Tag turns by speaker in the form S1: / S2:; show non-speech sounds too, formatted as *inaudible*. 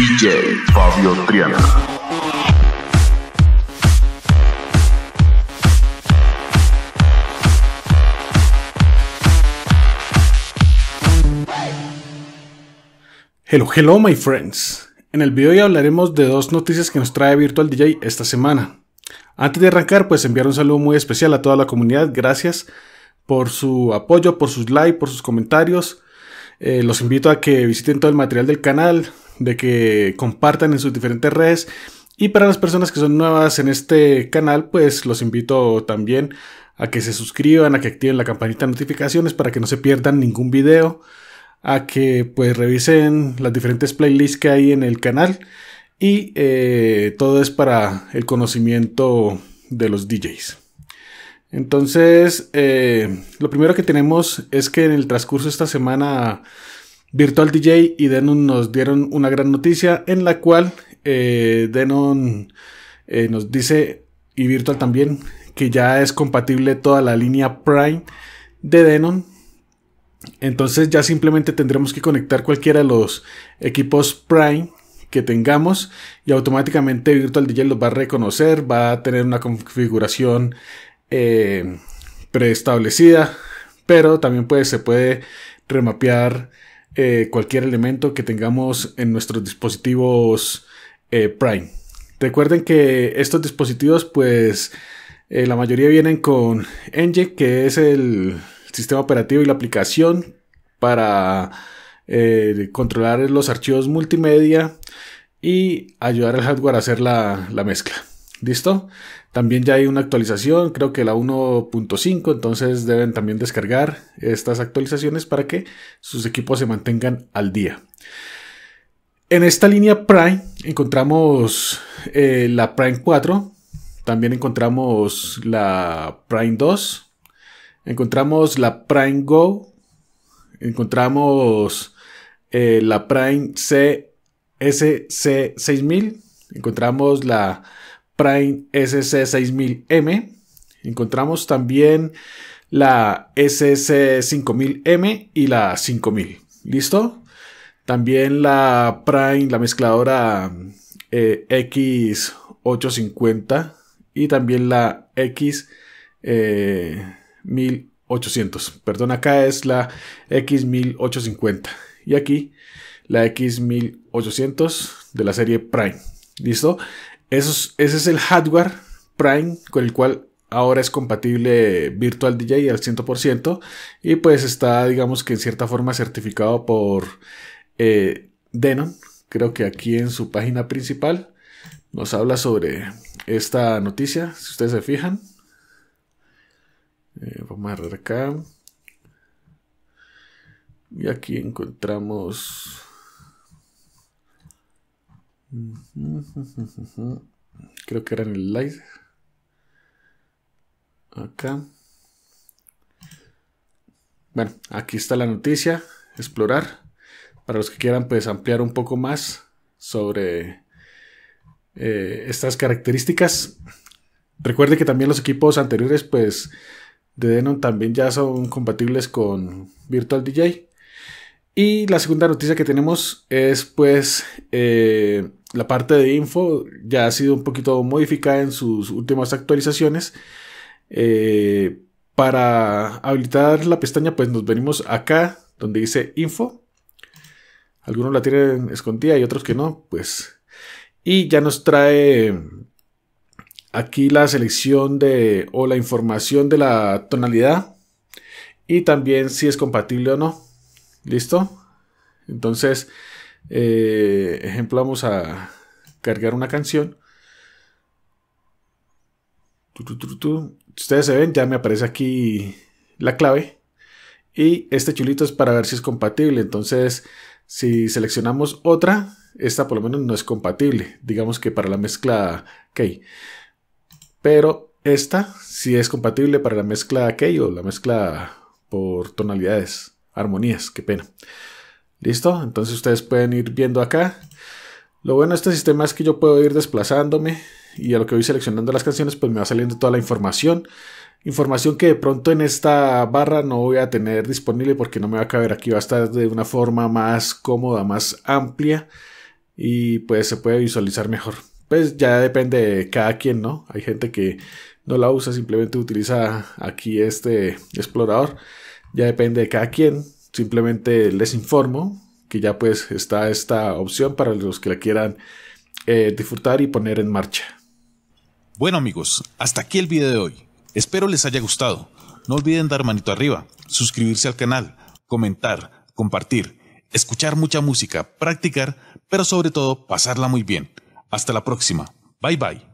S1: DJ Fabio Triana. Hello, hello my friends. En el video hoy hablaremos de dos noticias que nos trae Virtual DJ esta semana. Antes de arrancar, pues enviar un saludo muy especial a toda la comunidad. Gracias por su apoyo, por sus likes, por sus comentarios. Eh, los invito a que visiten todo el material del canal, de que compartan en sus diferentes redes. Y para las personas que son nuevas en este canal, pues los invito también a que se suscriban, a que activen la campanita de notificaciones para que no se pierdan ningún video, a que pues revisen las diferentes playlists que hay en el canal y eh, todo es para el conocimiento de los DJs. Entonces, eh, lo primero que tenemos es que en el transcurso de esta semana Virtual DJ y Denon nos dieron una gran noticia en la cual eh, Denon eh, nos dice, y Virtual también, que ya es compatible toda la línea Prime de Denon. Entonces ya simplemente tendremos que conectar cualquiera de los equipos Prime que tengamos y automáticamente Virtual DJ los va a reconocer, va a tener una configuración eh, preestablecida, pero también pues, se puede remapear eh, cualquier elemento que tengamos en nuestros dispositivos eh, Prime. Recuerden que estos dispositivos, pues eh, la mayoría vienen con Engine, que es el sistema operativo y la aplicación para controlar los archivos multimedia y ayudar al hardware a hacer la mezcla. ¿Listo? También ya hay una actualización, creo que la 1.5, entonces deben también descargar estas actualizaciones para que sus equipos se mantengan al día. En esta línea Prime encontramos eh, la Prime 4, también encontramos la Prime 2, encontramos la Prime Go, encontramos eh, la Prime CSC 6000, encontramos la Prime SC6000M. Encontramos también la SC5000M y la 5000. ¿Listo? También la Prime, la mezcladora eh, X850 y también la X1800. Eh, Perdón, acá es la X1850 y aquí la X1800 de la serie Prime. ¿Listo? ese es el hardware Prime con el cual ahora es compatible Virtual DJ al 100% y pues está digamos que en cierta forma certificado por eh, Denon. Creo que aquí en su página principal nos habla sobre esta noticia, si ustedes se fijan. Eh, vamos a ver acá. Y aquí encontramos *laughs* Creo que era en el live. Acá. Bueno, aquí está la noticia. Explorar. Para los que quieran pues ampliar un poco más sobre eh, estas características. Recuerde que también los equipos anteriores pues de Denon también ya son compatibles con Virtual DJ. Y la segunda noticia que tenemos es pues eh, la parte de info ya ha sido un poquito modificada en sus últimas actualizaciones. Eh, para habilitar la pestaña, pues nos venimos acá donde dice info. Algunos la tienen escondida y otros que no, pues. Y ya nos trae aquí la selección de o la información de la tonalidad y también si es compatible o no. ¿Listo? Entonces, eh, ejemplo, vamos a cargar una canción. Ustedes se ven, ya me aparece aquí la clave. Y este chulito es para ver si es compatible. Entonces, si seleccionamos otra, esta por lo menos no es compatible. Digamos que para la mezcla key. Pero esta si es compatible para la mezcla key o la mezcla por tonalidades, armonías, qué pena. ¿Listo? Entonces ustedes pueden ir viendo acá. Lo bueno de este sistema es que yo puedo ir desplazándome y a lo que voy seleccionando las canciones pues me va saliendo toda la información. Información que de pronto en esta barra no voy a tener disponible porque no me va a caber aquí. Va a estar de una forma más cómoda, más amplia y pues se puede visualizar mejor. Pues ya depende de cada quien, ¿no? Hay gente que no la usa, simplemente utiliza aquí este explorador. Ya depende de cada quien simplemente les informo que ya pues está esta opción para los que la quieran eh, disfrutar y poner en marcha. Bueno amigos, hasta aquí el video de hoy. Espero les haya gustado. No olviden dar manito arriba, suscribirse al canal, comentar, compartir, escuchar mucha música, practicar, pero sobre todo pasarla muy bien. Hasta la próxima. Bye bye.